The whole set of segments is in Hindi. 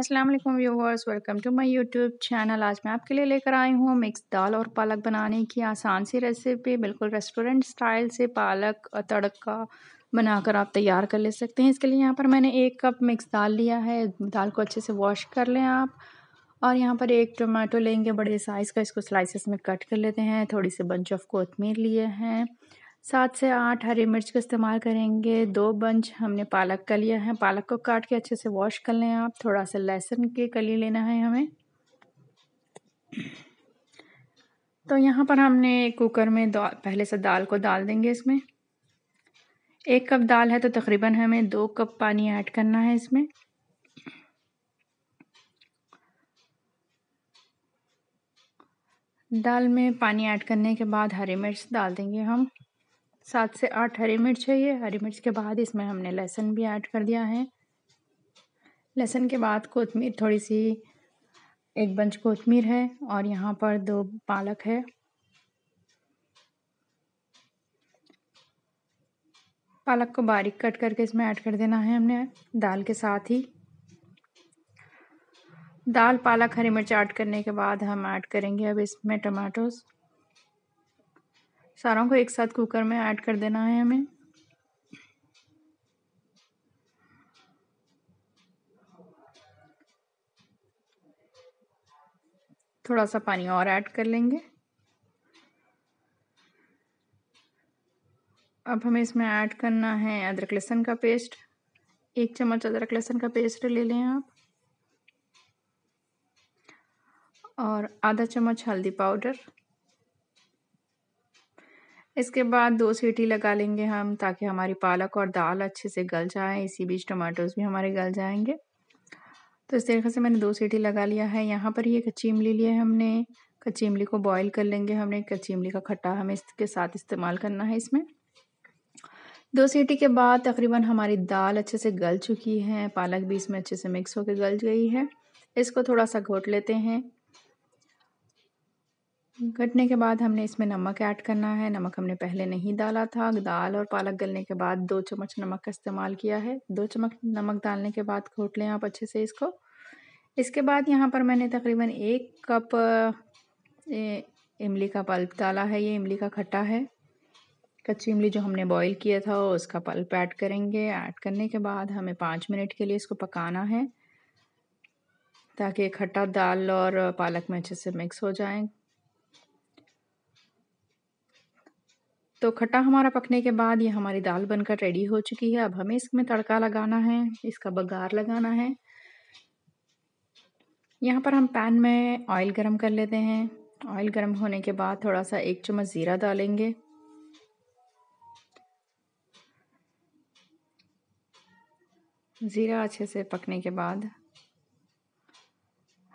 Aslam viewers welcome to my YouTube channel आज मैं आपके लिए लेकर आई हूँ मिक्स दाल और पालक बनाने की आसान सी रेसिपी बिल्कुल रेस्टोरेंट स्टाइल से पालक तड़का बनाकर आप तैयार कर ले सकते हैं इसके लिए यहाँ पर मैंने एक कप मिक्स दाल लिया है दाल को अच्छे से वॉश कर लें आप और यहाँ पर एक टमाटो लेंगे बड़े साइज़ का इसको स्लाइसिस में कट कर लेते हैं थोड़ी सी बंच ऑफ कोथमीर लिए हैं सात से आठ हरी मिर्च का इस्तेमाल करेंगे दो बंच हमने पालक का लिया है पालक को काट के अच्छे से वॉश कर लें आप थोड़ा सा लहसुन के कली लेना है हमें तो यहाँ पर हमने कुकर में पहले से दाल को डाल देंगे इसमें एक कप दाल है तो तकरीबन हमें दो कप पानी ऐड करना है इसमें दाल में पानी ऐड करने के बाद हरी मिर्च डाल देंगे हम सात से आठ हरी मिर्च है ये हरी मिर्च के बाद इसमें हमने लहसुन भी ऐड कर दिया है लहसुन के बाद कोतमीर थोड़ी सी एक बंच कोतमीर है और यहाँ पर दो पालक है पालक को बारीक कट करके इसमें ऐड कर देना है हमने दाल के साथ ही दाल पालक हरी मिर्च ऐड करने के बाद हम ऐड करेंगे अब इसमें टमाटोज़ सारों को एक साथ कुकर में ऐड कर देना है हमें थोड़ा सा पानी और ऐड कर लेंगे अब हमें इसमें ऐड करना है अदरक लहसुन का पेस्ट एक चम्मच अदरक लहसुन का पेस्ट ले लें आप और आधा चम्मच हल्दी पाउडर इसके बाद दो सीटी लगा लेंगे हम ताकि हमारी पालक और दाल अच्छे से गल जाए इसी बीच टमाटोज भी हमारे गल जाएंगे तो इस तरीके से मैंने दो सीटी लगा लिया है यहाँ पर ये कच्ची इमली ली है हमने कच्ची इमली को बॉईल कर लेंगे हमने कच्ची इमली का खट्टा हमें इसके साथ इस्तेमाल करना है इसमें दो सीटी के बाद तकरीबन हमारी दाल अच्छे से गल चुकी है पालक भी इसमें अच्छे से मिक्स होकर गल गई है इसको थोड़ा सा घोट लेते हैं कटने के बाद हमने इसमें नमक ऐड करना है नमक हमने पहले नहीं डाला था दाल और पालक गलने के बाद दो चम्मच नमक का इस्तेमाल किया है दो चम्मच नमक डालने के बाद घोट लें आप अच्छे से इसको इसके बाद यहाँ पर मैंने तकरीबन एक कप इमली का पल्प डाला है ये इमली का खट्टा है कच्ची इमली जो हमने बॉईल किया था उसका पल्प ऐड करेंगे ऐड करने के बाद हमें पाँच मिनट के लिए इसको पकाना है ताकि खट्टा दाल और पालक में अच्छे से मिक्स हो जाए तो खट्टा हमारा पकने के बाद ये हमारी दाल बनकर रेडी हो चुकी है अब हमें इसमें तड़का लगाना है इसका बघार लगाना है यहाँ पर हम पैन में ऑयल गरम कर लेते हैं ऑयल गरम होने के बाद थोड़ा सा एक चम्मच ज़ीरा डालेंगे ज़ीरा अच्छे से पकने के बाद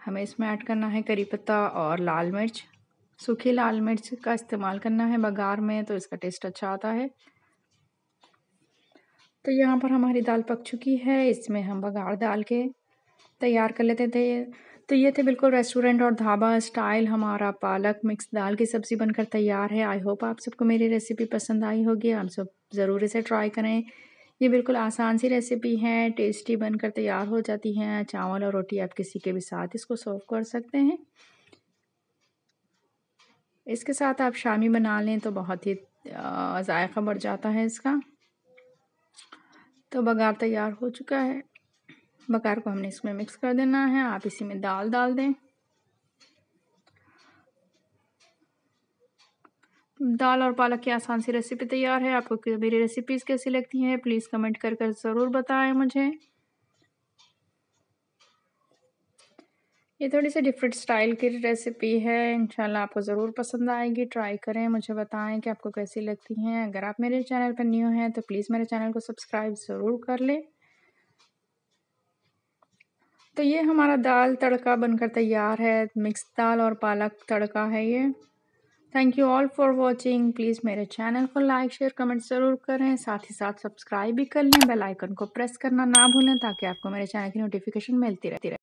हमें इसमें ऐड करना है करी पत्ता और लाल मिर्च सूखी लाल मिर्च का इस्तेमाल करना है बघार में तो इसका टेस्ट अच्छा आता है तो यहाँ पर हमारी दाल पक चुकी है इसमें हम बघार डाल के तैयार कर लेते थे तो ये थे बिल्कुल रेस्टोरेंट और ढाबा स्टाइल हमारा पालक मिक्स दाल की सब्ज़ी बनकर तैयार है आई होप आप सबको मेरी रेसिपी पसंद आई होगी आप सब ज़रूर इसे ट्राई करें ये बिल्कुल आसान सी रेसिपी है टेस्टी बनकर तैयार हो जाती है चावल और रोटी आप किसी के भी साथ इसको सर्व कर सकते हैं इसके साथ आप शामी बना लें तो बहुत ही जायका बढ़ जाता है इसका तो बघार तैयार हो चुका है बघार को हमने इसमें मिक्स कर देना है आप इसी में दाल डाल दें दाल और पालक की आसान सी रेसिपी तैयार है आपको मेरी रेसिपीज़ कैसी लगती हैं प्लीज़ कमेंट कर कर ज़रूर बताएं मुझे ये थोड़ी सी डिफरेंट स्टाइल की रेसिपी है इंशाल्लाह आपको ज़रूर पसंद आएगी ट्राई करें मुझे बताएं कि आपको कैसी लगती हैं अगर आप मेरे चैनल पर न्यू हैं तो प्लीज़ मेरे चैनल को सब्सक्राइब ज़रूर कर लें तो ये हमारा दाल तड़का बनकर तैयार है मिक्स दाल और पालक तड़का है ये thank you all for watching please मेरे चैनल को लाइक शेयर कमेंट ज़रूर करें साथ ही साथ सब्सक्राइब भी कर लें बेलाइकन को प्रेस करना ना भूलें ताकि आपको मेरे चैनल की नोटिफिकेशन मिलती रहती रहे